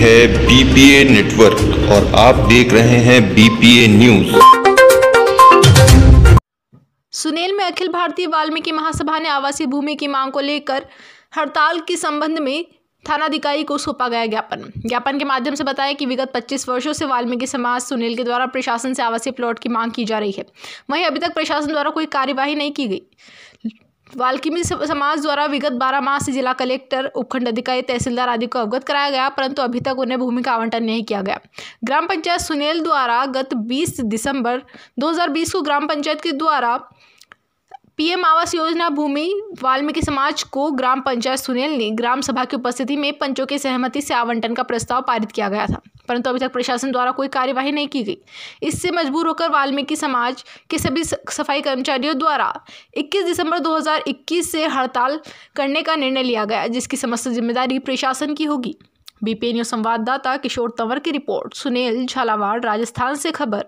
है BPA network और आप देख रहे हैं बीपीए न्यूज सुनेल में अखिल भारतीय वाल्मीकि महासभा ने आवासीय भूमि की मांग को लेकर हड़ताल के संबंध में थानाधिकारी को सौंपा गया ज्ञापन ज्ञापन के माध्यम से बताया कि विगत 25 वर्षों से वाल्मीकि समाज सुनील के द्वारा प्रशासन से आवासीय प्लॉट की मांग की जा रही है वहीं अभी तक प्रशासन द्वारा कोई कार्यवाही नहीं की गई वाल्मीकि समाज द्वारा विगत बारह माह से जिला कलेक्टर उपखंड अधिकारी तहसीलदार आदि को अवगत कराया गया परंतु अभी तक उन्हें भूमि का आवंटन नहीं किया गया ग्राम पंचायत सुनेल द्वारा गत 20 दिसंबर 2020 को ग्राम पंचायत के द्वारा पीएम आवास योजना भूमि वाल्मीकि समाज को ग्राम पंचायत सुनेल ने ग्राम सभा की उपस्थिति में पंचों की सहमति से आवंटन का प्रस्ताव पारित किया गया था परंतु अभी तक प्रशासन द्वारा कोई कार्यवाही नहीं की गई इससे मजबूर होकर वाल्मीकि समाज के सभी सफाई कर्मचारियों द्वारा 21 दिसंबर 2021 से हड़ताल करने का निर्णय लिया गया जिसकी समस्त जिम्मेदारी प्रशासन की होगी बीपीएनयू संवाददाता किशोर तंवर की रिपोर्ट सुनील झालावाड़ राजस्थान से खबर